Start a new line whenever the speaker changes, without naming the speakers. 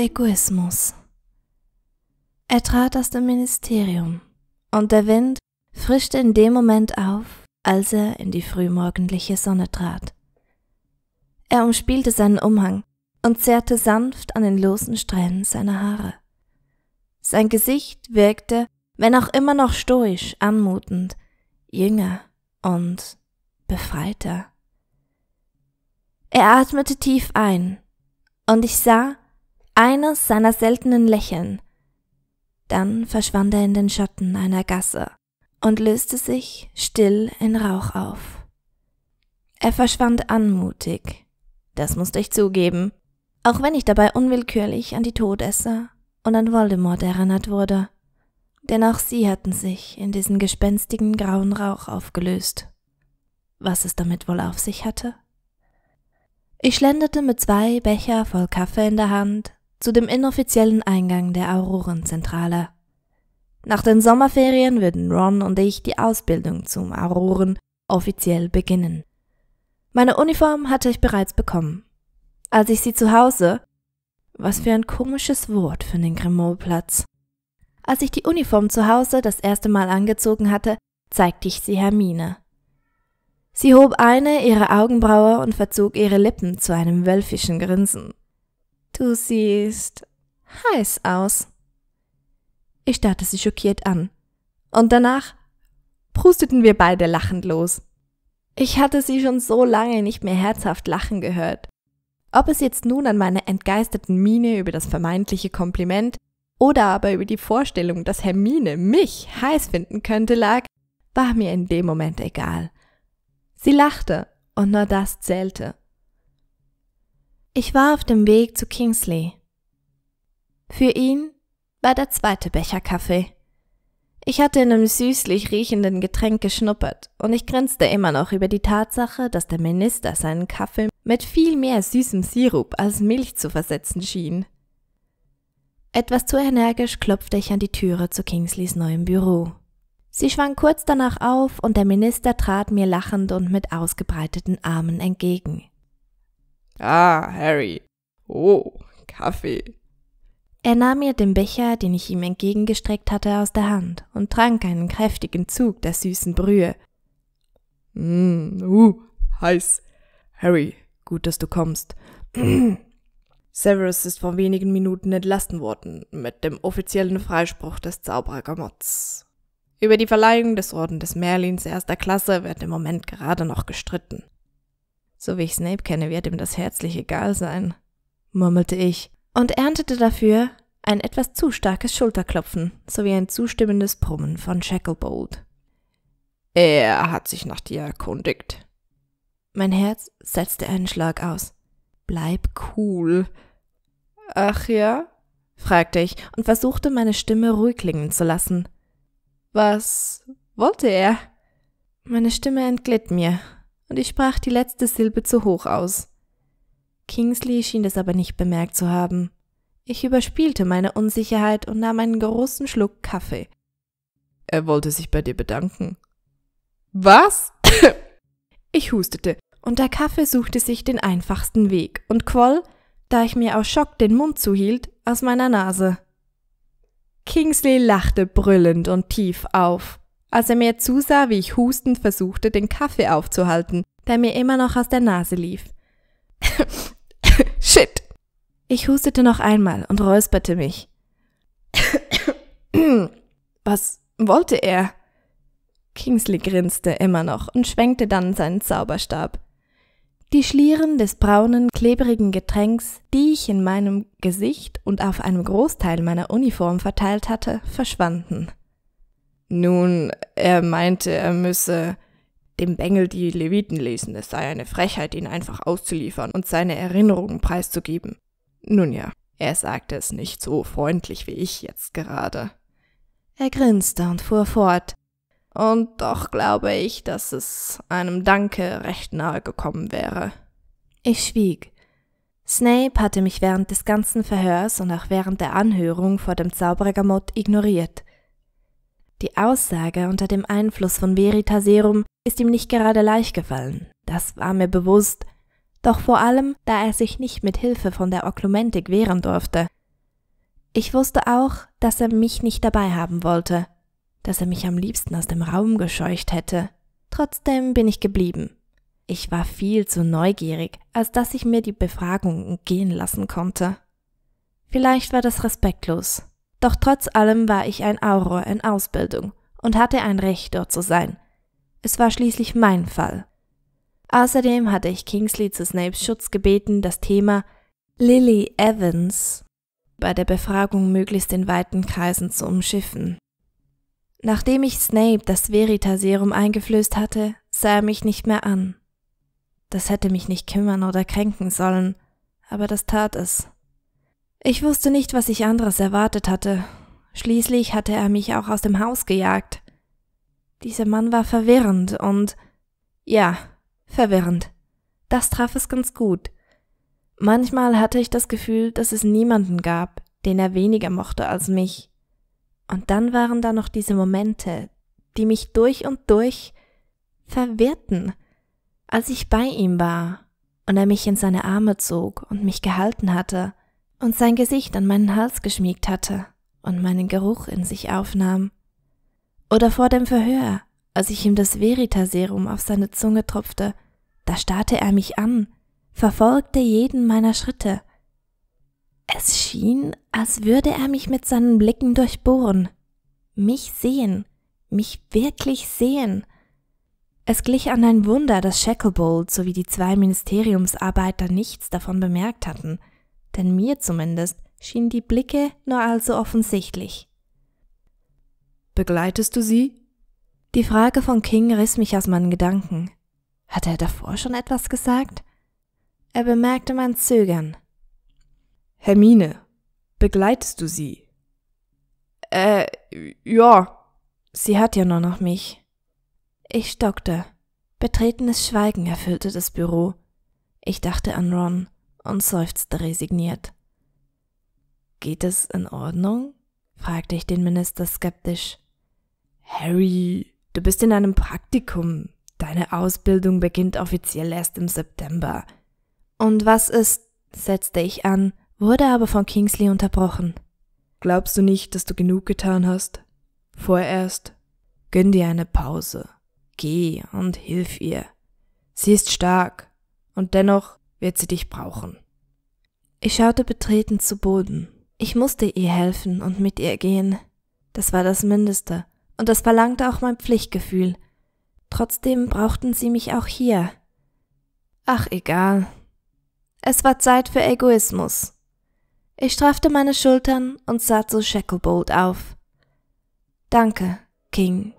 Egoismus. Er trat aus dem Ministerium, und der Wind frischte in dem Moment auf, als er in die frühmorgendliche Sonne trat. Er umspielte seinen Umhang und zerrte sanft an den losen Strähnen seiner Haare. Sein Gesicht wirkte, wenn auch immer noch stoisch, anmutend, jünger und befreiter. Er atmete tief ein, und ich sah, eines seiner seltenen Lächeln. Dann verschwand er in den Schatten einer Gasse und löste sich still in Rauch auf. Er verschwand anmutig, das musste ich zugeben, auch wenn ich dabei unwillkürlich an die Todesser und an Voldemort erinnert wurde. Denn auch sie hatten sich in diesen gespenstigen grauen Rauch aufgelöst. Was es damit wohl auf sich hatte? Ich schlenderte mit zwei Becher voll Kaffee in der Hand zu dem inoffiziellen Eingang der Aurorenzentrale. Nach den Sommerferien würden Ron und ich die Ausbildung zum Auroren offiziell beginnen. Meine Uniform hatte ich bereits bekommen. Als ich sie zu Hause, was für ein komisches Wort für den Grimaud-Platz. Als ich die Uniform zu Hause das erste Mal angezogen hatte, zeigte ich sie Hermine. Sie hob eine ihrer Augenbraue und verzog ihre Lippen zu einem wölfischen Grinsen. Du siehst heiß aus. Ich starrte sie schockiert an. Und danach prusteten wir beide lachend los. Ich hatte sie schon so lange nicht mehr herzhaft lachen gehört. Ob es jetzt nun an meiner entgeisterten Miene über das vermeintliche Kompliment oder aber über die Vorstellung, dass Hermine mich heiß finden könnte, lag, war mir in dem Moment egal. Sie lachte, und nur das zählte. Ich war auf dem Weg zu Kingsley. Für ihn war der zweite Becher Kaffee. Ich hatte in einem süßlich riechenden Getränk geschnuppert und ich grinste immer noch über die Tatsache, dass der Minister seinen Kaffee mit viel mehr süßem Sirup als Milch zu versetzen schien. Etwas zu energisch klopfte ich an die Türe zu Kingsleys neuem Büro. Sie schwang kurz danach auf und der Minister trat mir lachend und mit ausgebreiteten Armen entgegen. Ah, Harry. Oh, Kaffee. Er nahm mir den Becher, den ich ihm entgegengestreckt hatte, aus der Hand und trank einen kräftigen Zug der süßen Brühe. Mm, uh, heiß. Harry, gut, dass du kommst. Severus ist vor wenigen Minuten entlassen worden mit dem offiziellen Freispruch des Zauberergamotts. Über die Verleihung des Orden des Merlins erster Klasse wird im Moment gerade noch gestritten. So wie ich Snape kenne, wird ihm das herzlich egal sein, murmelte ich und erntete dafür ein etwas zu starkes Schulterklopfen sowie ein zustimmendes Brummen von Shacklebolt. Er hat sich nach dir erkundigt. Mein Herz setzte einen Schlag aus. Bleib cool. Ach ja? fragte ich und versuchte, meine Stimme ruhig klingen zu lassen. Was wollte er? Meine Stimme entglitt mir, und ich sprach die letzte Silbe zu hoch aus. Kingsley schien das aber nicht bemerkt zu haben. Ich überspielte meine Unsicherheit und nahm einen großen Schluck Kaffee. Er wollte sich bei dir bedanken. Was? ich hustete, und der Kaffee suchte sich den einfachsten Weg und quoll, da ich mir aus Schock den Mund zuhielt, aus meiner Nase. Kingsley lachte brüllend und tief auf als er mir zusah, wie ich hustend versuchte, den Kaffee aufzuhalten, der mir immer noch aus der Nase lief. Shit! Ich hustete noch einmal und räusperte mich. Was wollte er? Kingsley grinste immer noch und schwenkte dann seinen Zauberstab. Die Schlieren des braunen, klebrigen Getränks, die ich in meinem Gesicht und auf einem Großteil meiner Uniform verteilt hatte, verschwanden. Nun, er meinte, er müsse dem Bengel die Leviten lesen, es sei eine Frechheit, ihn einfach auszuliefern und seine Erinnerungen preiszugeben. Nun ja, er sagte es nicht so freundlich wie ich jetzt gerade. Er grinste und fuhr fort. Und doch glaube ich, dass es einem Danke recht nahe gekommen wäre. Ich schwieg. Snape hatte mich während des ganzen Verhörs und auch während der Anhörung vor dem Zauberergamott ignoriert. Die Aussage unter dem Einfluss von Veritaserum ist ihm nicht gerade leicht gefallen, das war mir bewusst, doch vor allem, da er sich nicht mit Hilfe von der Oklumentik wehren durfte. Ich wusste auch, dass er mich nicht dabei haben wollte, dass er mich am liebsten aus dem Raum gescheucht hätte. Trotzdem bin ich geblieben. Ich war viel zu neugierig, als dass ich mir die Befragung gehen lassen konnte. Vielleicht war das respektlos, doch trotz allem war ich ein Auror in Ausbildung und hatte ein Recht, dort zu sein. Es war schließlich mein Fall. Außerdem hatte ich Kingsley zu Snapes Schutz gebeten, das Thema Lily Evans bei der Befragung möglichst in weiten Kreisen zu umschiffen. Nachdem ich Snape das Veritaserum eingeflößt hatte, sah er mich nicht mehr an. Das hätte mich nicht kümmern oder kränken sollen, aber das tat es. Ich wusste nicht, was ich anderes erwartet hatte. Schließlich hatte er mich auch aus dem Haus gejagt. Dieser Mann war verwirrend und ja, verwirrend. Das traf es ganz gut. Manchmal hatte ich das Gefühl, dass es niemanden gab, den er weniger mochte als mich. Und dann waren da noch diese Momente, die mich durch und durch verwirrten. Als ich bei ihm war und er mich in seine Arme zog und mich gehalten hatte, und sein Gesicht an meinen Hals geschmiegt hatte und meinen Geruch in sich aufnahm. Oder vor dem Verhör, als ich ihm das Veritaserum auf seine Zunge tropfte, da starrte er mich an, verfolgte jeden meiner Schritte. Es schien, als würde er mich mit seinen Blicken durchbohren, mich sehen, mich wirklich sehen. Es glich an ein Wunder, dass Shacklebolt sowie die zwei Ministeriumsarbeiter nichts davon bemerkt hatten – denn mir zumindest schienen die Blicke nur allzu offensichtlich. Begleitest du sie? Die Frage von King riss mich aus meinen Gedanken. Hatte er davor schon etwas gesagt? Er bemerkte mein Zögern. Hermine, begleitest du sie? Äh, ja. Sie hat ja nur noch mich. Ich stockte. Betretenes Schweigen erfüllte das Büro. Ich dachte an Ron und seufzte resigniert. Geht es in Ordnung? fragte ich den Minister skeptisch. Harry, du bist in einem Praktikum. Deine Ausbildung beginnt offiziell erst im September. Und was ist, setzte ich an, wurde aber von Kingsley unterbrochen. Glaubst du nicht, dass du genug getan hast? Vorerst gönn dir eine Pause. Geh und hilf ihr. Sie ist stark und dennoch wird sie dich brauchen. Ich schaute betreten zu Boden. Ich musste ihr helfen und mit ihr gehen. Das war das Mindeste, und das verlangte auch mein Pflichtgefühl. Trotzdem brauchten sie mich auch hier. Ach egal. Es war Zeit für Egoismus. Ich straffte meine Schultern und sah zu Shacklebolt auf. Danke, King.